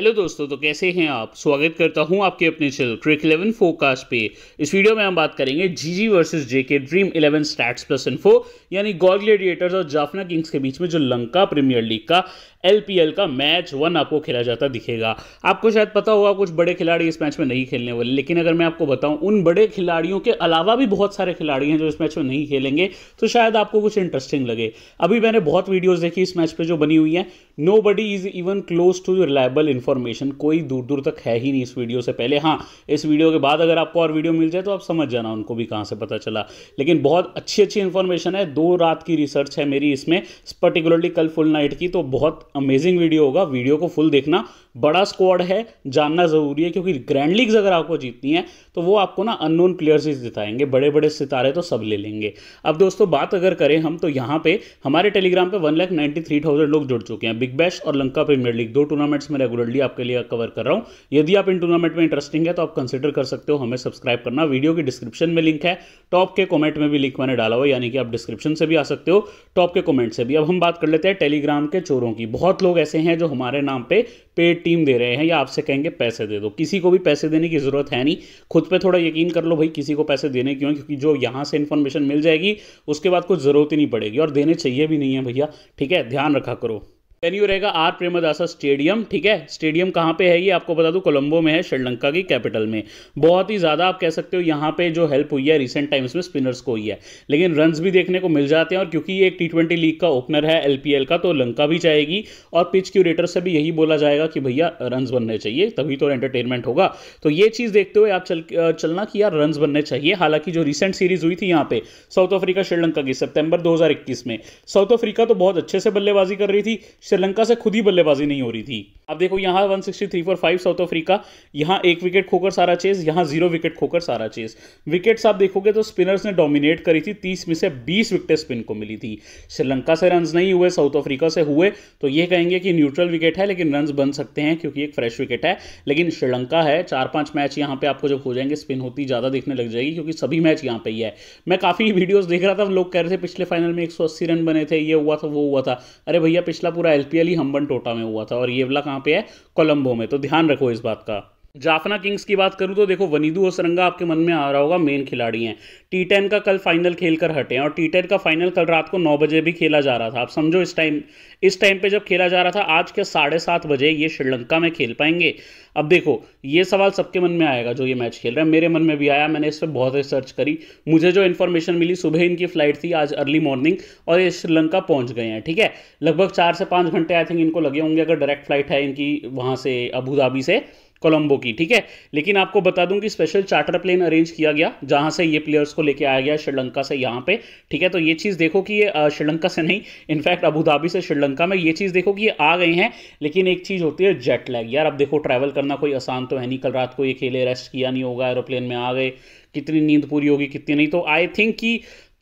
hello दोस्तों तो कैसे हैं आप स्वागत करता हूं आपके अपने चैनल क्रिक इलेवन फोकास्ट पे इस वीडियो में हम बात करेंगे GG versus JK Dream Eleven stats plus info यानी गॉल ग्लेडिएटर्स और जाफना किंग्स के बीच में जो लंका प्रीमियर लीग का एल का मैच वन आपको खेला जाता दिखेगा आपको शायद पता होगा कुछ बड़े खिलाड़ी इस मैच में नहीं खेलने वाले लेकिन अगर मैं आपको बताऊं उन बड़े खिलाड़ियों के अलावा भी बहुत सारे खिलाड़ी हैं जो इस मैच में नहीं खेलेंगे तो शायद आपको कुछ इंटरेस्टिंग लगे अभी मैंने बहुत वीडियोज़ देखी इस मैच पर जो बनी हुई है nobody is even close to reliable information कोई दूर दूर तक है ही नहीं इस वीडियो से पहले हाँ इस वीडियो के बाद अगर आपको और वीडियो मिल जाए तो आप समझ जाना उनको भी कहाँ से पता चला लेकिन बहुत अच्छी अच्छी इन्फॉर्मेशन है दो रात की रिसर्च है मेरी इसमें पर्टिकुलरली कल फुल नाइट की तो बहुत अमेजिंग वीडियो होगा वीडियो को फुल देखना बड़ा स्क्वाड है जानना ज़रूरी है क्योंकि ग्रैंड लीग्स अगर आपको जीतनी है तो वो आपको ना अननोन प्लेयर्स ही जिताएंगे बड़े बड़े सितारे तो सब ले लेंगे अब दोस्तों बात अगर करें हम तो यहाँ पे हमारे टेलीग्राम पे one lakh ninety three thousand लोग जुड़ चुके हैं बिग बैश और लंका प्रीमियर लीग दो टूर्नामेंट्स में रेगुलरली आपके लिए कवर कर रहा हूँ यदि आप इन टूर्नामेंट में इंटरेस्टिंग है तो आप कंसिडर कर सकते हो हमें सब्सक्राइब करना वीडियो की डिस्क्रिप्शन में लिंक है टॉप के कॉमेंट में भी लिंक मैंने डाला हुआ यानी कि आप डिस्क्रिप्शन से भी आ सकते हो टॉप के कॉमेंट से भी अब हम बात कर लेते हैं टेलीग्राम के चोरों की बहुत लोग ऐसे हैं जो हमारे नाम पे पेट टीम दे रहे हैं या आपसे कहेंगे पैसे दे दो किसी को भी पैसे देने की ज़रूरत है नहीं खुद पे थोड़ा यकीन कर लो भाई किसी को पैसे देने क्यों क्योंकि जो यहाँ से इन्फॉर्मेशन मिल जाएगी उसके बाद कुछ ज़रूरत ही नहीं पड़ेगी और देने चाहिए भी नहीं है भैया ठीक है ध्यान रखा करो वेन्यू रहेगा आर प्रेमदासा स्टेडियम ठीक है स्टेडियम कहाँ पे है ये आपको बता दूँ कोलंबो में है श्रीलंका की कैपिटल में बहुत ही ज़्यादा आप कह सकते हो यहाँ पे जो हेल्प हुई है रिसेंट टाइम्स में स्पिनर्स को हुई है लेकिन रन्स भी देखने को मिल जाते हैं और क्योंकि ये एक टी ट्वेंटी लीग का ओपनर है एल का तो लंका भी चाहेगी और पिच क्यूरेटर से भी यही बोला जाएगा कि भैया रन बनने चाहिए तभी तो एंटरटेनमेंट होगा तो ये चीज़ देखते हुए आप चल चलना कि यार रन्स बनने चाहिए हालांकि जो रिसेंट सीरीज हुई थी यहाँ पे साउथ अफ्रीका श्रीलंका की सितंबर 2021 में साउथ अफ्रीका तो बहुत अच्छे से बल्लेबाजी कर रही थी श्रीलंका से खुद ही बल्लेबाजी नहीं हो रही थी अब देखो यहाँ three four five South Africa यहाँ एक विकेट खोकर सारा चेज यहाँ जीरो विकेट खोकर सारा चेज विकेट्स आप देखोगे तो स्पिनर्स ने डोमिनेट करी थी तीस में से बीस विकेटें स्पिन को मिली थी श्रीलंका से रन नहीं हुए साउथ अफ्रीका से हुए तो ये कहेंगे कि न्यूट्रल विकेट है लेकिन रन बन सकते हैं क्योंकि एक फ्रेश विकेट है लेकिन श्रीलंका है चार पांच मैच यहाँ पर आपको जब हो जाएंगे स्पिन होती ज़्यादा देखने लग जाएगी क्योंकि सभी मैच यहाँ पर ही है मैं काफ़ी वीडियोज़ देख रहा था लोग कह रहे थे पिछले फाइनल में एक रन बने थे ये हुआ था वो हुआ था अरे भैया पिछला पूरा एल ही हम्बन टोटा tota में हुआ था और ये वाला कहाँ पे है कोलंबो में तो ध्यान रखो इस बात का जाफना किंग्स की बात करूं तो देखो वनीदू और सरंगा आपके मन में आ रहा होगा मेन खिलाड़ी हैं टी टेन का कल फाइनल खेल कर हटे हैं और टी टेन का फाइनल कल रात को नौ बजे भी खेला जा रहा था आप समझो इस टाइम इस टाइम पे जब खेला जा रहा था आज के साढ़े सात बजे ये श्रीलंका में खेल पाएंगे अब देखो ये सवाल सबके मन में आएगा जो ये मैच खेल रहा है मेरे मन में भी आया मैंने इस पर बहुत रिसर्च करी मुझे जो इन्फॉर्मेशन मिली सुबह इनकी फ्लाइट थी आज अर्ली मॉर्निंग और ये श्रीलंका पहुंच गए हैं ठीक है लगभग चार से पाँच घंटे आई थिंक इनको लगे होंगे अगर डायरेक्ट फ्लाइट है इनकी वहाँ से अबू धाबी से कोलंबो की ठीक है लेकिन आपको बता दूं कि स्पेशल चार्टर प्लेन अरेंज किया गया जहां से ये प्लेयर्स को लेके आया गया श्रीलंका से यहां पे ठीक है तो ये चीज़ देखो कि ये श्रीलंका से नहीं इनफैक्ट अबूधाबी से श्रीलंका में ये चीज़ देखो कि ये आ गए हैं लेकिन एक चीज़ होती है जेट लैग यार अब देखो ट्रैवल करना कोई आसान तो है नहीं कल रात को ये खेले रेस्ट किया नहीं होगा एरोप्लेन में आ गए कितनी नींद पूरी होगी कितनी नहीं तो आई थिंक कि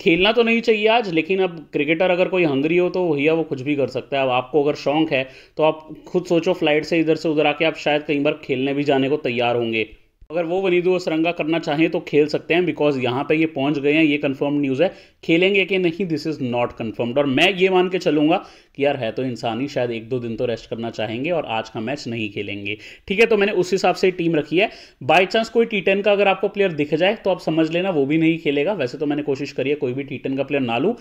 खेलना तो नहीं चाहिए आज लेकिन अब क्रिकेटर अगर कोई हंगरी हो तो भैया वो कुछ भी कर सकता है अब आपको अगर शौक है तो आप खुद सोचो फ्लाइट से इधर से उधर आके आप शायद कई बार खेलने भी जाने को तैयार होंगे अगर वो वनीदू सरंगा करना चाहें तो खेल सकते हैं बिकॉज यहाँ पे ये पहुँच गए हैं ये कन्फर्म न्यूज़ है खेलेंगे कि नहीं दिस इज़ नॉट कन्फर्म्ड और मैं ये मान के चलूँगा कि यार है तो इंसान ही शायद एक दो दिन तो रेस्ट करना चाहेंगे और आज का मैच नहीं खेलेंगे ठीक है तो मैंने उस हिसाब से टीम रखी है बाई चांस कोई टी का अगर आपको प्लेयर दिख जाए तो आप समझ लेना वो भी नहीं खेलेगा वैसे तो मैंने कोशिश करी है कोई भी टी का प्लेयर ना लूँ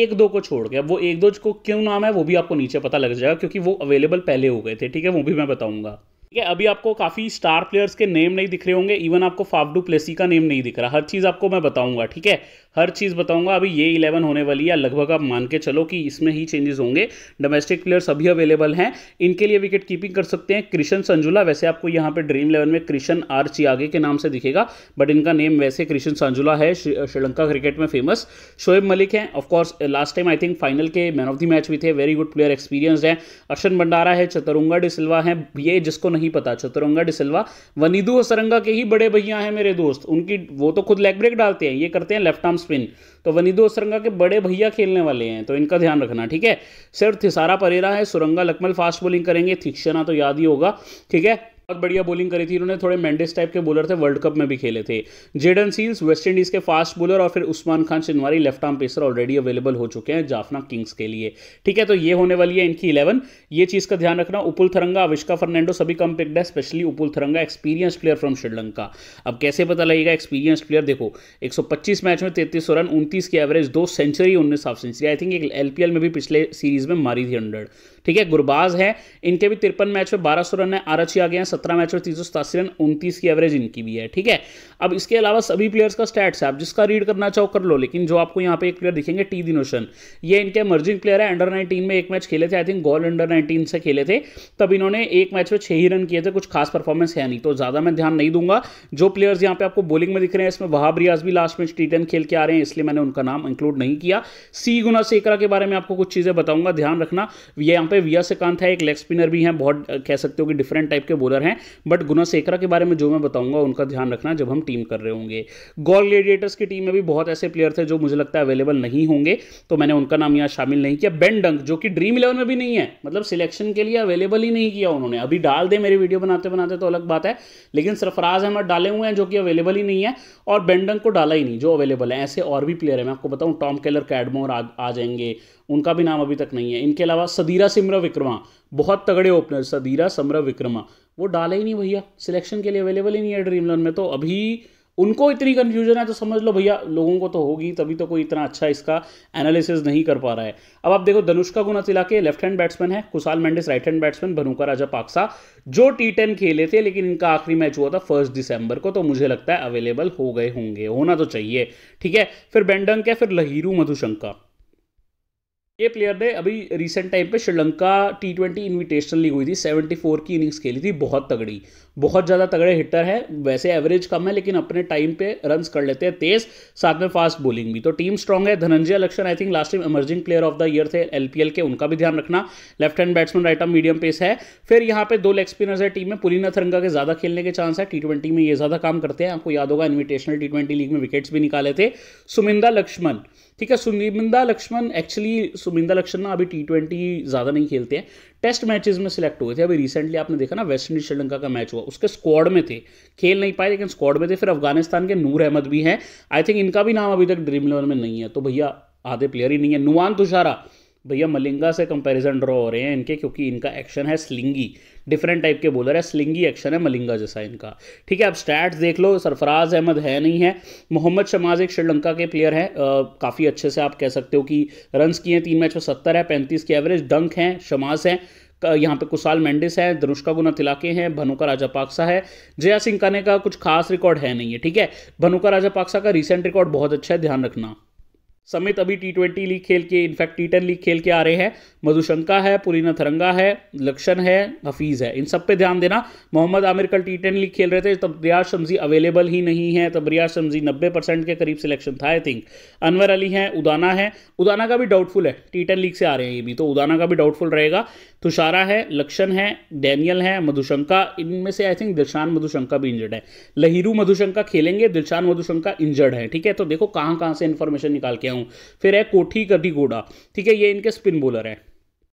एक दो को छोड़ के अब वो एक दो को क्यों नाम है वो भी आपको नीचे पता लग जाएगा क्योंकि वो अवेलेबल पहले हो गए थे ठीक है वो भी मैं बताऊँगा ठीक है अभी आपको काफ़ी स्टार प्लेयर्स के नेम नहीं दिख रहे होंगे इवन आपको फाफडू प्लेसी का नेम नहीं दिख रहा हर चीज़ आपको मैं बताऊंगा ठीक है हर चीज़ बताऊंगा अभी ये इलेवन होने वाली है लगभग आप मान के चलो कि इसमें ही चेंजेस होंगे डोमेस्टिक प्लेयर्स अभी अवेलेबल हैं इनके लिए विकेट कीपिंग कर सकते हैं कृष्ण संजुला वैसे आपको यहाँ पर ड्रीम इलेवन में कृष्ण आर चियागे के नाम से दिखेगा बट इनका नेम वैसे कृष्ण संजुला है श्रीलंका क्रिकेट में फेमस शोएब मलिक है of course last time I think final के मैन ऑफ द मैच भी थे वेरी गुड प्लेयर एक्सपीरियंस है अर्शन भंडारा है चतरुंगा डिसवा है ये जिसको नहीं पता चतुरंगा डिसल्वा वनिधु और सरंगा के ही बड़े भैया हैं मेरे दोस्त उनकी वो तो खुद लेग ब्रेक डालते हैं ये करते हैं लेफ्ट आर्म स्पिन तो वनिधु और सरंगा के बड़े भैया खेलने वाले हैं तो इनका ध्यान रखना ठीक है सिर्फ थिसारा परेरा है सुरंगा लकमल फास्ट बॉलिंग करेंगे थिक्शना तो याद ही होगा ठीक है बहुत बढ़िया बॉलिंग करी थी इन्होंने थोड़े मेंडिस टाइप के बॉलर थे वर्ल्ड कप में भी खेले थे जेडन सीन्स वेस्ट इंडीज़ के फास्ट बॉलर और फिर उस्मान खान चिनवारी left arm pacer already available हो चुके हैं जाफना किंग्स के लिए ठीक है तो ये होने वाली है इनकी इलेवन ये चीज़ का ध्यान रखना उपुल थरंगा अविष्का फर्नांडो सभी कम पिक्ड है specially Upul Tharanga experience player from Sri Lanka अब कैसे पता लगेगा एक्सपीरियंस प्लेयर देखो एक मैच में तैतीस रन 29 की एवरेज दो सेंचुरी उन्नीस हाफ सेंचुरी आई थिंक एक एलपीएल में भी पिछले सीरीज में मारी थी हंड्रेड ठीक है गुरबाज है इनके भी तिरपन मैच में बारह रन है आरची आ गए हैं सत्रह मैच में तीन रन उनतीस की एवरेज इनकी भी है ठीक है अब इसके अलावा सभी प्लेयर्स का स्टैट्स है आप जिसका रीड करना चाहो कर लो लेकिन जो आपको यहाँ पे एक प्लेयर दिखेंगे टी दिनोशन ये इनके मर्जिंग प्लेयर है अंडर नाइनटीन में एक मैच खेले थे आई थिंक गोल अंडर नाइनटीन से खेले थे तब इन्होंने एक मैच में छह ही रन किए थे कुछ खास परफॉर्मेंस है नहीं तो ज़्यादा मैं ध्यान नहीं दूंगा जो प्लेयर्स यहाँ पे आपको बॉलिंग में दिख रहे हैं इसमें वहाब रियाज भी लास्ट मैच टी खेल के आ रहे हैं इसलिए मैंने उनका नाम इंक्लूड नहीं किया सी गुना सेकरा के बारे में आपको कुछ चीज़ें बताऊंगा ध्यान रखना यहाँ पे विया सिकांत है एक लेग स्पिनर भी है बहुत कह सकते हो कि डिफरेंट टाइप के बॉलर हैं बट गुनासेकरा के बारे में जो मैं बताऊंगा उनका ध्यान रखना जब हम टीम कर रहे होंगे गोल ग्लेडिएटर्स की टीम में भी बहुत ऐसे प्लेयर थे जो मुझे लगता है अवेलेबल नहीं होंगे तो मैंने उनका नाम यहाँ शामिल नहीं किया बेन डंक जो कि ड्रीम इलेवन में भी नहीं है मतलब सिलेक्शन के लिए अवेलेबल ही नहीं किया उन्होंने अभी डाल दे मेरी वीडियो बनाते बनाते तो अलग बात है लेकिन सरफराज अहमद डाले हुए हैं जो कि अवेलेबल ही नहीं है और बेंडंग को डाला ही नहीं जो अवेलेबल है ऐसे और भी प्लेयर है मैं आपको बताऊं टॉम केलर कैडमोर आ, आ जाएंगे उनका भी नाम अभी तक नहीं है इनके अलावा सदीरा सिमरा विक्रमा बहुत तगड़े ओपनर सदीरा समरा विक्रमा वो डाले ही नहीं भैया सिलेक्शन के लिए अवेलेबल ही नहीं है ड्रीम इलेवन में तो अभी उनको इतनी कन्फ्यूजन है तो समझ लो भैया लोगों को तो होगी तभी तो कोई इतना अच्छा इसका एनालिसिस नहीं कर पा रहा है अब आप देखो धनुष्का गुना के लेफ्ट हैंड बैट्समैन है Kushal Mendis right hand batsman Bhanuka Rajapaksa जो टी टेन खेले थे लेकिन इनका आखिरी मैच हुआ था फर्स्ट दिसंबर को तो मुझे लगता है अवेलेबल हो गए होंगे होना तो चाहिए ठीक है फिर बेंडंग है फिर लहीरू मधुशंका ये प्लेयर ने अभी रिसेंट टाइम पे Sri Lanka T twenty invitation league हुई थी 74 की इनिंग्स खेली थी बहुत तगड़ी बहुत ज़्यादा तगड़े हिटर है वैसे एवरेज कम है लेकिन अपने टाइम पे रन कर लेते हैं तेज साथ में फास्ट बॉलिंग भी तो टीम स्ट्रांग है Dhananjaya Lakshan I think last time emerging player of the year थे एलपीएल के उनका भी ध्यान रखना left hand batsman right arm medium pace है फिर यहाँ पे दो लेग स्पिनर्स है टीम में पुलिना रंगा के ज़्यादा खेलने के चांस है टी में ये ज़्यादा काम करते हैं आपको याद होगा इन्विटेशनल टी लीग में विकेट्स भी निकाले थे सुमिंदा लक्ष्मण ठीक है सुमिंदा लक्ष्मण एक्चुअली सुमिंदा लक्ष्मण ना अभी टी ट्वेंटी ज़्यादा नहीं खेलते हैं टेस्ट मैचेस में सिलेक्ट हुए थे अभी रिसेंटली आपने देखा ना वेस्ट इंडीज श्रीलंका का मैच हुआ उसके स्क्वाड में थे खेल नहीं पाए लेकिन स्क्वाड में थे फिर अफगानिस्तान के नूर अहमद भी हैं आई थिंक इनका भी नाम अभी तक ड्रीम इलेवन में नहीं है तो भैया आधे प्लेयर ही नहीं है नुआन तुषारा भैया मलिंगा से कंपैरिजन ड्रॉ हो रहे हैं इनके क्योंकि इनका एक्शन है स्लिंगी डिफरेंट टाइप के बॉलर है स्लिंगी एक्शन है मलिंगा जैसा इनका ठीक है आप स्टैट्स देख लो सरफराज अहमद है नहीं है मोहम्मद शमाज एक श्रीलंका के प्लेयर हैं काफ़ी अच्छे से आप कह सकते हो कि रन्स किए हैं तीन मैच में सत्तर है पैंतीस की एवरेज डंक हैं शमाज हैं यहाँ पे कुशाल मेंडिस है धनुष्का गुना तिलाके हैं भनुका राजा पाक्सा है जया सिंह काने का कुछ खास रिकॉर्ड है नहीं है ठीक है भनुका राजा पाक्सा का रिसेंट रिकॉर्ड बहुत अच्छा है ध्यान रखना समेत अभी टी ट्वेंटी लीग खेल के इनफैक्ट टी टेन लीग खेल के आ रहे हैं मधुशंका है पुरीना थरंगा है लक्षण है हफीज़ है इन सब पे ध्यान देना मोहम्मद आमिर कल टी टेन लीग खेल रहे थे तब रियाज शमजी अवेलेबल ही नहीं है तब रियाज शमजी नब्बे परसेंट के करीब सिलेक्शन था आई थिंक अनवर अली हैं उदाना है उदाना का भी डाउटफुल है टी टेन लीग से आ रहे हैं ये भी तो उदाना का भी डाउटफुल रहेगा तुषारा है लक्षण है डैनियल है मधुशंका इनमें से आई थिंक दिलशान मधुशंका भी इंजर्ड है लहिरू मधुशंका खेलेंगे दिलशान मधुशंका इंजर्ड है ठीक है तो देखो कहाँ कहाँ से इन्फॉर्मेशन निकाल के हूँ फिर है कोठी कभी गोडा ठीक है ये इनके स्पिन बॉलर हैं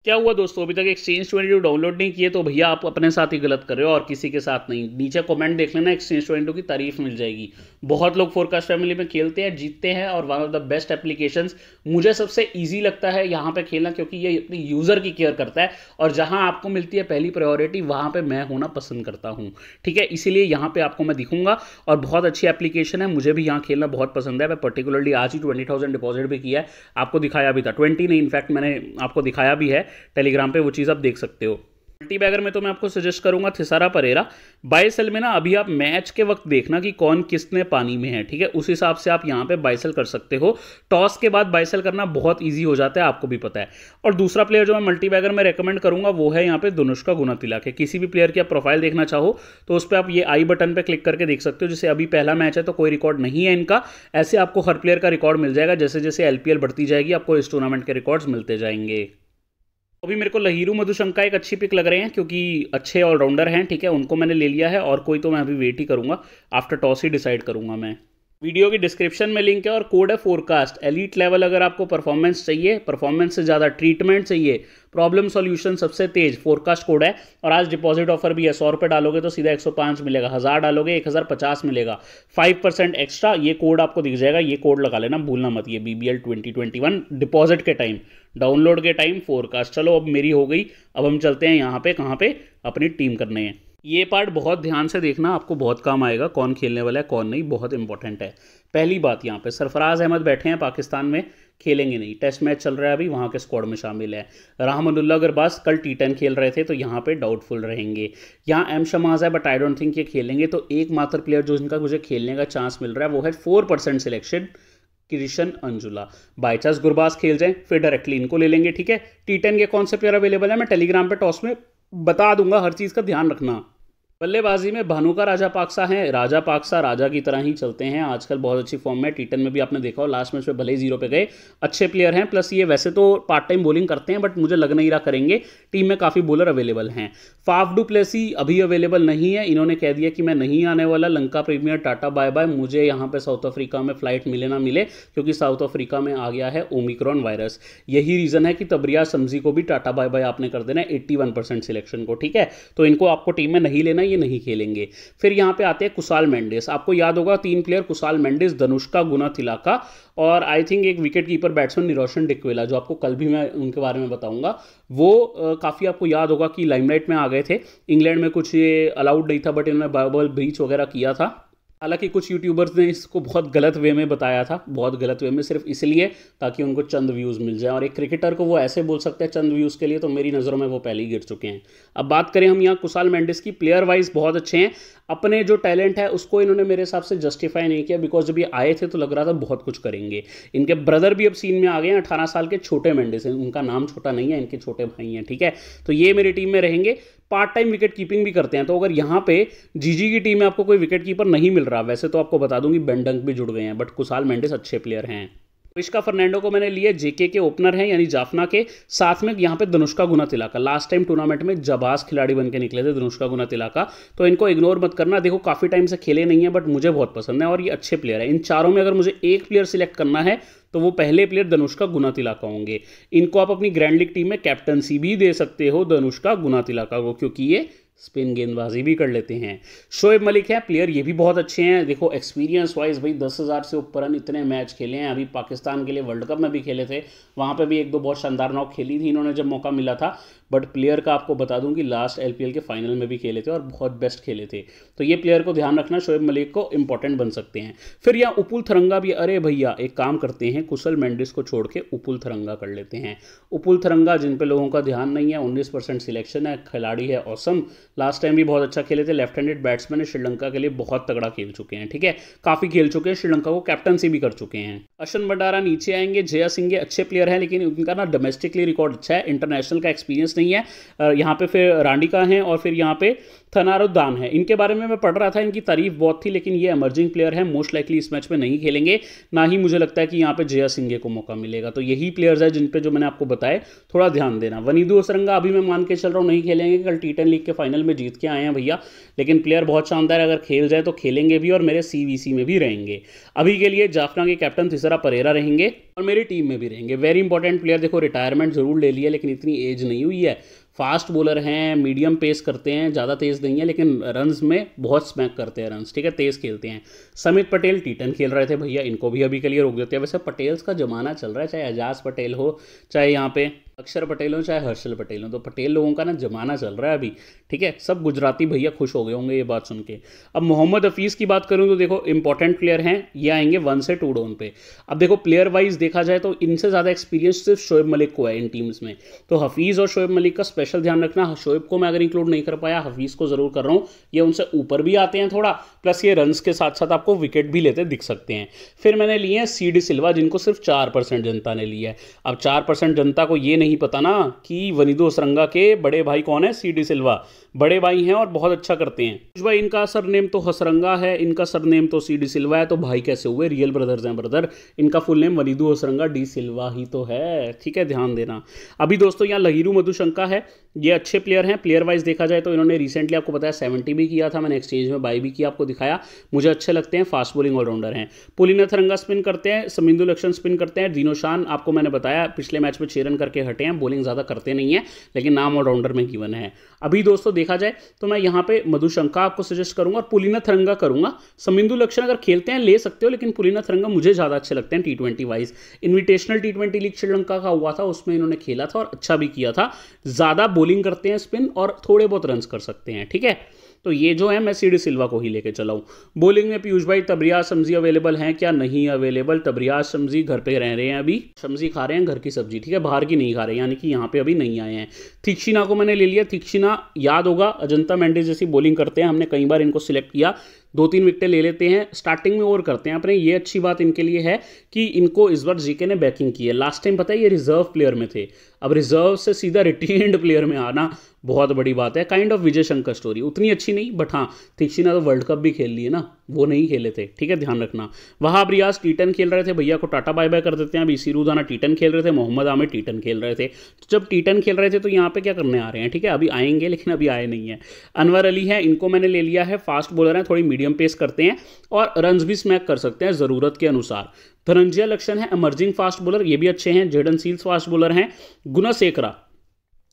क्या हुआ दोस्तों अभी तक एक्सचेंज ट्वेंटी टू डाउनलोड नहीं किए तो भैया आप अपने साथ ही गलत कर रहे हो और किसी के साथ नहीं नीचे कमेंट देख लेना एक्सचेंज ट्वेंटी टू की तारीफ मिल जाएगी बहुत लोग फोरकास्ट फैमिली में खेलते हैं जीतते हैं और one of the best application मुझे सबसे ईजी लगता है यहाँ पर खेलना क्योंकि ये अपने यूज़र की केयर करता है और जहाँ आपको मिलती है पहली प्रायोरिटी वहाँ पर मैं होना पसंद करता हूँ ठीक है इसीलिए यहाँ पर आपको मैं दिखूंगा और बहुत अच्छी एप्लीकेशन है मुझे भी यहाँ खेलना बहुत पसंद है मैं पर्टिकुलरली आज ही ट्वेंटी डिपॉजिट भी किया है आपको दिखाया भी था ट्वेंटी नहीं इनफैक्ट मैंने आपको दिखाया भी है टेलीग्राम पे वो चीज़ आप देख सकते हो मल्टी बैगर में तो मैं आपको सजेस्ट करूंगा थिसारा परेरा बाइसेल में ना अभी आप मैच के वक्त देखना कि कौन किसने पानी में है ठीक है उस हिसाब से आप यहां पे बाइसेल कर सकते हो टॉस के बाद बाइसेल करना बहुत इजी हो जाता है आपको भी पता है और दूसरा प्लेयर जो मैं मल्टी बैगर में रेकमेंड करूंगा वो है यहां पर दुनुष्का गुना तिलक है किसी भी प्लेयर की आप प्रोफाइल देखना चाहो तो उस पर आप ये आई बटन पर क्लिक करके देख सकते हो जैसे अभी पहला मैच है तो कोई रिकॉर्ड नहीं है इनका ऐसे आपको हर प्लेयर का रिकॉर्ड मिल जाएगा जैसे जैसे एल बढ़ती जाएगी आपको इस टूर्नामेंट के रिकॉर्ड्स मिलते जाएंगे अभी मेरे को लहीरू मधुशंका एक अच्छी पिक लग रहे हैं क्योंकि अच्छे ऑलराउंडर हैं ठीक है उनको मैंने ले लिया है और कोई तो मैं अभी वेट ही करूँगा आफ्टर टॉस ही डिसाइड करूँगा मैं वीडियो की डिस्क्रिप्शन में लिंक है और कोड है फोरकास्ट एलिट लेवल अगर आपको परफॉर्मेंस चाहिए परफॉर्मेंस से ज़्यादा ट्रीटमेंट चाहिए प्रॉब्लम सॉल्यूशन सबसे तेज फोरकास्ट कोड है और आज डिपॉजिट ऑफर भी है सौ रुपये डालोगे तो सीधा एक सौ पाँच मिलेगा हज़ार डालोगे एक हज़ार पचास मिलेगा फाइव परसेंट एक्स्ट्रा ये कोड आपको दिख जाएगा ये कोड लगा लेना भूलना मत ये B B L twenty twenty one deposit के टाइम डाउनलोड के टाइम फोरकास्ट चलो अब मेरी हो गई अब हम चलते हैं यहाँ पे कहाँ पे अपनी टीम करने हैं ये पार्ट बहुत ध्यान से देखना आपको बहुत काम आएगा कौन खेलने वाला है कौन नहीं बहुत इंपॉर्टेंट है पहली बात यहाँ पे सरफराज अहमद बैठे हैं पाकिस्तान में खेलेंगे नहीं टेस्ट मैच चल रहा है अभी वहाँ के स्क्वाड में शामिल है राहमदुल्ला गरबाज कल टी टेन खेल रहे थे तो यहाँ पे डाउटफुल रहेंगे यहाँ एम शमाज है बट आई डोंट थिंक ये खेलेंगे तो एकमात्र प्लेयर जो इनका मुझे खेलने का चांस मिल रहा है वो है फोर परसेंट सिलेक्शन कृष्ण अंजुला बाई चांस गुरबाज खेल जाए फिर डायरेक्टली इनको ले लेंगे ठीक है टी टेन के कौन से प्लेयर अवेलेबल है मैं टेलीग्राम पर टॉस में बता दूंगा हर चीज़ का ध्यान रखना बल्लेबाजी में भानुका राजा पाक्सा है राजा पाक्सा राजा की तरह ही चलते हैं आजकल बहुत अच्छी फॉर्म में टीटन में भी आपने देखा हो लास्ट मैच में भले ही जीरो पे गए अच्छे प्लेयर हैं प्लस ये वैसे तो पार्ट टाइम बॉलिंग करते हैं बट मुझे लग नहीं रहा करेंगे टीम में काफ़ी बॉलर अवेलेबल हैं फाफ डू प्लेसी अभी अवेलेबल नहीं है इन्होंने कह दिया कि मैं नहीं आने वाला लंका प्रीमियर टाटा बाय बाय मुझे यहाँ पर साउथ अफ्रीका में फ्लाइट मिले ना मिले क्योंकि साउथ अफ्रीका में आ गया है ओमिक्रॉन वायरस यही रीज़न है कि तबरिया समझी को भी टाटा बाय बाय आपने कर देना एट्टी सिलेक्शन को ठीक है तो इनको आपको टीम में नहीं लेना ये नहीं खेलेंगे फिर यहाँ पे आते हैं कुशाल मेंडिस आपको याद होगा तीन प्लेयर कुशाल मेंडिस धनुष्का गुना तिलाका और आई थिंक एक wicket keeper batsman Niroshan Dickwella जो आपको कल भी मैं उनके बारे में बताऊंगा वो काफ़ी आपको याद होगा कि लाइमलाइट में आ गए थे इंग्लैंड में कुछ ये अलाउड नहीं था बट इन्होंने बबल ब्रीच वगैरह किया था हालांकि कुछ यूट्यूबर्स ने इसको बहुत गलत वे में बताया था बहुत गलत वे में सिर्फ इसलिए ताकि उनको चंद व्यूज़ मिल जाए और एक क्रिकेटर को वो ऐसे बोल सकते हैं चंद व्यूज़ के लिए तो मेरी नज़रों में वो पहले ही गिर चुके हैं अब बात करें हम यहाँ कुशाल मेंडिस की प्लेयर वाइज बहुत अच्छे हैं अपने जो टैलेंट है उसको इन्होंने मेरे हिसाब से जस्टिफाई नहीं किया बिकॉज जब ये आए थे तो लग रहा था बहुत कुछ करेंगे इनके ब्रदर भी अब सीन में आ गए हैं अठारह साल के छोटे मेंडिस हैं उनका नाम छोटा नहीं है इनके छोटे भाई हैं ठीक है तो ये मेरी टीम में रहेंगे पार्ट टाइम विकेट कीपिंग भी करते हैं तो अगर यहाँ पे जीजी की टीम में आपको कोई विकेट कीपर नहीं मिल रहा वैसे तो आपको बता दूंगी बेंडंक भी जुड़ गए हैं बट कुशाल मेंडिस अच्छे प्लेयर हैं विश्का फर्नांडो को मैंने लिए जेके के ओपनर हैं यानी जाफना के साथ में यहाँ पे Dhanushka Gunathilaka last time tournament में जबास खिलाड़ी बन के निकले थे धनुष्का गुना तिलाका तो इनको इग्नोर मत करना देखो काफ़ी टाइम से खेले नहीं है बट मुझे बहुत पसंद है और ये अच्छे प्लेयर है इन चारों में अगर मुझे एक प्लेयर सिलेक्ट करना है तो वो पहले प्लेयर धनुष्का गुना तिलाका होंगे इनको आप अपनी ग्रैंड लीग टीम में कैप्टनसी भी दे सकते हो धनुष्का गुना तिलाका को क्योंकि ये स्पिन गेंदबाजी भी कर लेते हैं शोएब मलिक है प्लेयर ये भी बहुत अच्छे हैं देखो एक्सपीरियंस वाइज भाई दस हज़ार से ऊपर हम इतने मैच खेले हैं अभी पाकिस्तान के लिए वर्ल्ड कप में भी खेले थे वहाँ पे भी एक दो बहुत शानदार नॉक खेली थी इन्होंने जब मौका मिला था बट प्लेयर का आपको बता दूं कि लास्ट एल के फाइनल में भी खेले थे और बहुत बेस्ट खेले थे तो ये प्लेयर को ध्यान रखना शोएब मलिक को इंपॉर्टेंट बन सकते हैं फिर यहाँ उपुल थरंगा भी अरे भैया एक काम करते हैं कुशल मेंडिस को छोड़ के उपुल थरंगा कर लेते हैं उपुल थरंगा जिन पे लोगों का ध्यान नहीं है उन्नीस सिलेक्शन है खिलाड़ी है औसम लास्ट टाइम भी बहुत अच्छा खेले थे लेफ्ट हैंडेड बैट्समैन है श्रीलंका के लिए बहुत तगड़ा खेल चुके हैं ठीक है काफ़ी खेल चुके हैं श्रीलंका को कैप्टनसी भी कर चुके हैं अशन भंडारा नीचे आएंगे जया सिंह अच्छे प्लेयर हैं लेकिन उनका ना डोमेस्टिकली रिकॉर्ड अच्छा है इंटरनेशनल का एक्सपीरियंस नहीं नहीं है यहाँ पे फिर रांडिका हैं और फिर यहाँ पे थनारुद्दान है इनके बारे में मैं पढ़ रहा था इनकी तारीफ बहुत थी लेकिन ये एमर्जिंग प्लेयर है मोस्ट लाइकली इस मैच में नहीं खेलेंगे ना ही मुझे लगता है कि यहाँ पे जया सिंगे को मौका मिलेगा तो यही प्लेयर्स है जिन पे जो मैंने आपको बताया थोड़ा ध्यान देना वनीदू असरंगा अभी मैं मान के चल रहा हूँ नहीं खेलेंगे कल टी लीग के फाइनल में जीत के आए हैं भैया लेकिन प्लेयर बहुत शानदार है अगर खेल जाए तो खेलेंगे भी और मेरे सी में भी रहेंगे अभी के लिए जाफना के कैप्टन तीसरा परेरा रहेंगे और मेरी टीम में भी रहेंगे वेरी इंपॉर्टेंट प्लेयर देखो रिटायरमेंट जरूर ले लिया लेकिन इतनी एज नहीं हुई है फास्ट बॉलर हैं मीडियम पेस करते हैं ज़्यादा तेज़ नहीं है लेकिन रन्स में बहुत स्मैक करते हैं रन्स ठीक है तेज़ खेलते हैं समित पटेल टीटन खेल रहे थे भैया इनको भी अभी के लिए रोक देते हैं वैसे पटेल्स का ज़माना चल रहा है चाहे एजाज पटेल हो चाहे यहाँ पे अक्षर पटेल हो चाहे हर्षल पटेल हो तो पटेल लोगों का ना जमाना चल रहा है अभी ठीक है सब गुजराती भैया खुश हो गए होंगे ये बात सुन के अब मोहम्मद हफीज़ की बात करूँ तो देखो इंपॉर्टेंट प्लेयर हैं ये आएंगे वन से टू डाउन पे अब देखो प्लेयर वाइज देखा जाए तो इनसे ज़्यादा एक्सपीरियंस सिर्फ शोएब मलिक को है इन टीम्स में तो हफीज़ और शोएब मलिक का स्पेशल ध्यान रखना शोएब को मैं अगर इंक्लूड नहीं कर पाया हफीज़ को ज़रूर कर रहा हूँ ये उनसे ऊपर भी आते हैं थोड़ा प्लस ये रन के साथ साथ आपको विकेट भी लेते दिख सकते हैं फिर मैंने लिए हैं सी डी सिल्वा जिनको सिर्फ चार परसेंट जनता ने लिया है अब चार परसेंट जनता को ये नहीं पता ना कि वनिदो सरंगा के बड़े भाई कौन है सी डी सिल्वा बड़े भाई हैं और बहुत अच्छा करते हैं कुछ भाई इनका सरनेम तो हसरंगा है इनका सरनेम तो सी डी सिल्वा है तो भाई कैसे हुए रियल ब्रदर्स हैं ब्रदर इनका फुल नेम वनिदू हसरंगा डी सिल्वा ही तो है ठीक है ध्यान देना अभी दोस्तों यहाँ लहिरू मधुशंका है ये अच्छे प्लेयर हैं प्लेयर वाइज देखा जाए तो इन्होंने रिसेंटली आपको बताया सेवेंटी भी किया था मैंने एक्सचेंज में बाई भी किया आपको दिखाया मुझे अच्छे लगते हैं फास्ट बॉलिंग ऑलराउंडर हैं पुलिना रंगा स्पिन करते हैं समिंदु लक्षण स्पिन करते हैं दिनोशान आपको मैंने बताया पिछले मैच में छः रन करके हटे हैं बॉलिंग ज़्यादा करते नहीं है लेकिन नाम ऑलराउंडर में गिवन है अभी दोस्तों देखा जाए तो मैं यहाँ पर मधुशंका आपको सजेस्ट करूँगा और पुलिना थरंगा करूंगा समिंदु लक्षण अगर खेलते हैं ले सकते हो लेकिन पुलिना रंगा मुझे ज़्यादा अच्छे लगते हैं T twenty wise invitational T twenty league Sri Lanka का हुआ था उसमें इन्होंने खेला था और अच्छा भी किया था ज़्यादा बॉलिंग करते हैं स्पिन और थोड़े बहुत रन कर सकते हैं ठीक है तो ये जो है मैं सीडी सिल्वा को ही लेके चला हूँ बोलिंग में पीयूष भाई तबरिया समझी अवेलेबल है क्या नहीं अवेलेबल तबरिया समझी घर पर रह रहे हैं अभी समझी खा रहे हैं घर की सब्जी ठीक है बाहर की नहीं खा रहे यानी कि यहाँ पे अभी नहीं आए हैं थिक्षिना को मैंने ले लिया थिक्षिना याद होगा अजंता मैंडी जैसी बॉलिंग करते हैं हमने कई बार इनको सिलेक्ट किया दो तीन विकटें ले लेते हैं स्टार्टिंग में ओवर करते हैं अपने ये अच्छी बात इनके लिए है कि इनको इस बार जीके ने बैकिंग की है लास्ट टाइम पता है ये रिजर्व प्लेयर में थे अब रिजर्व से सीधा रिटेन्ड प्लेयर में आना बहुत बड़ी बात है kind of Vijay Shankar story उतनी अच्छी नहीं बट हाँ तीक्षी ने तो वर्ल्ड कप भी खेल लिए ना वो नहीं खेले थे ठीक है ध्यान रखना अब रियाज टीटन खेल रहे थे भैया को टाटा बाय बाय कर देते हैं अभी इसी टी टीटन खेल रहे थे मोहम्मद आमिर टीटन खेल रहे थे तो जब टीटन खेल रहे थे तो यहाँ पे क्या करने आ रहे हैं ठीक है अभी आएंगे लेकिन अभी आए नहीं है अनवर अली है इनको मैंने ले लिया है फास्ट बॉलर हैं थोड़ी मीडियम पेस करते हैं और रन भी स्मैक कर सकते हैं ज़रूरत के अनुसार धनंजय लक्षण है एमर्जिंग फास्ट बॉलर ये भी अच्छे हैं जेडन सील्स फास्ट बॉलर हैं गुना सेकरा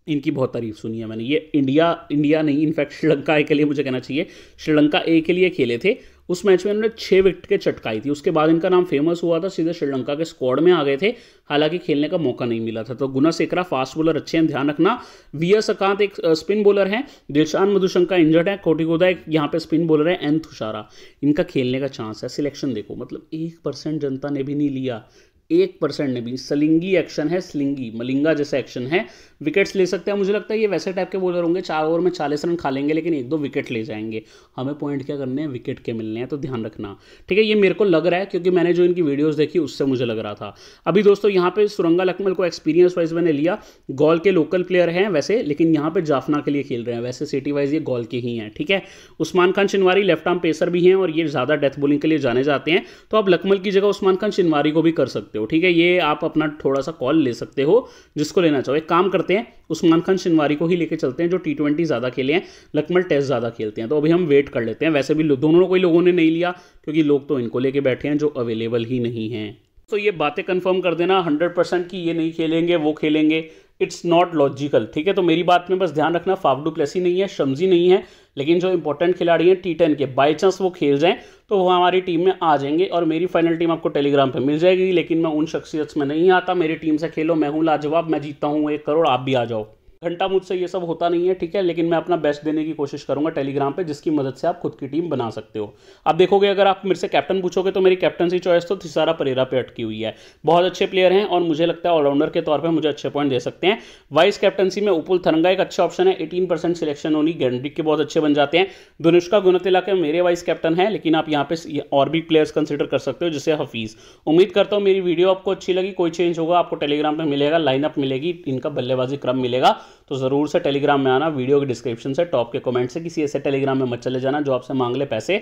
इनकी बहुत तारीफ सुनी है मैंने ये इंडिया इंडिया नहीं इनफैक्ट श्रीलंका ए के लिए मुझे कहना चाहिए श्रीलंका ए के लिए खेले थे उस मैच में इन्होंने छः विकेट के चटकाई थी उसके बाद इनका नाम फेमस हुआ था सीधे श्रीलंका के स्क्वाड में आ गए थे हालांकि खेलने का मौका नहीं मिला था तो गुना सेकरा फास्ट बॉलर अच्छे हैं ध्यान रखना वी एस अकांत एक स्पिन बॉलर हैं दिलशान मधुशंका इंजर्ड है कोटिगोदा एक यहाँ पे स्पिन बॉलर है एन थुशारा इनका खेलने का चांस है सिलेक्शन देखो मतलब एक परसेंट जनता ने भी नहीं लिया एक परसेंट ने भी सलिंगी एक्शन है स्लिंगी मलिंगा जैसा एक्शन है विकेट्स ले सकते हैं मुझे लगता है ये वैसे टाइप के बॉलर होंगे चार ओवर में चालीस रन खा लेंगे लेकिन एक दो विकेट ले जाएंगे हमें पॉइंट क्या करने हैं विकेट के मिलने हैं तो ध्यान रखना ठीक है ये मेरे को लग रहा है क्योंकि मैंने जो इनकी वीडियोज़ देखी उससे मुझे लग रहा था अभी दोस्तों यहाँ पर सुरंगा लकमल को एक्सपीरियंस वाइज मैंने लिया गॉल के लोकल प्लेयर हैं वैसे लेकिन यहाँ पे जाफना के लिए खेल रहे हैं वैसे सिटी वाइज ये गॉल के ही हैं ठीक है Usman Khan Shinwari left arm pacer भी हैं और ये ज़्यादा डेथ बॉलिंग के लिए जाने जाते हैं तो आप लकमल की जगह उस्मान खान शिनवारी को भी कर सकते हो हो ठीक है ये आप अपना थोड़ा सा कॉल ले सकते हो जिसको लेना चाहो एक काम करते हैं उस्मान खान शिनवारी को ही लेके चलते हैं जो टी ट्वेंटी ज़्यादा खेले हैं लकमल टेस्ट ज़्यादा खेलते हैं तो अभी हम वेट कर लेते हैं वैसे भी दोनों को ही लोगों ने नहीं लिया क्योंकि लोग तो इनको लेके बैठे हैं जो अवेलेबल ही नहीं हैं तो ये बातें कंफर्म कर देना हंड्रेड परसेंट कि ये नहीं खेलेंगे वो खेलेंगे इट्स नॉट लॉजिकल ठीक है तो मेरी बात में बस ध्यान रखना फावडू प्लेसी नहीं है शमजी नहीं है लेकिन जो इंपॉर्टेंट खिलाड़ी हैं टी टेन के बाई चांस वो खेल जाएँ तो वो हमारी टीम में आ जाएंगे और मेरी फाइनल टीम आपको टेलीग्राम पर मिल जाएगी लेकिन मैं उन शख्सियत में नहीं आता मेरी टीम से खेलो मैं हूँ लाजवाब मैं जीता हूँ एक करोड़ आप भी आ जाओ घंटा मुझसे ये सब होता नहीं है ठीक है लेकिन मैं अपना बेस्ट देने की कोशिश करूंगा टेलीग्राम पे जिसकी मदद से आप खुद की टीम बना सकते हो आप देखोगे अगर आप मेरे से कैप्टन पूछोगे तो मेरी कैप्टनसी चॉइस तो थिसारा परेरा पे अटकी हुई है बहुत अच्छे प्लेयर हैं और मुझे लगता है ऑलराउंडर के तौर पर मुझे अच्छे पॉइंट दे सकते हैं वाइस कैप्टनसी में उपुल थरंगा एक अच्छा ऑप्शन है एटीन सिलेक्शन होनी गैंडिक के बहुत अच्छे बन जाते हैं दुनुष्का गुनतिला के मेरे वाइस कैप्टन है लेकिन आप यहाँ पे और भी प्लेयर्स कंसिडर कर सकते हो जैसे हफीज़ उम्मीद करता हूँ मेरी वीडियो आपको अच्छी लगी कोई चेंज होगा आपको टेलीग्राम पर मिलेगा लाइनअप मिलेगी इनका बल्लेबाजी क्रम मिलेगा तो ज़रूर से टेलीग्राम में आना वीडियो के डिस्क्रिप्शन से टॉप के कमेंट से किसी ऐसे टेलीग्राम में मत चले जाना जो आपसे मांग ले पैसे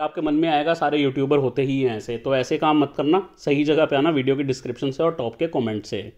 आपके मन में आएगा सारे यूट्यूबर होते ही हैं ऐसे तो ऐसे काम मत करना सही जगह पर आना वीडियो के डिस्क्रिप्शन से और टॉप के कॉमेंट से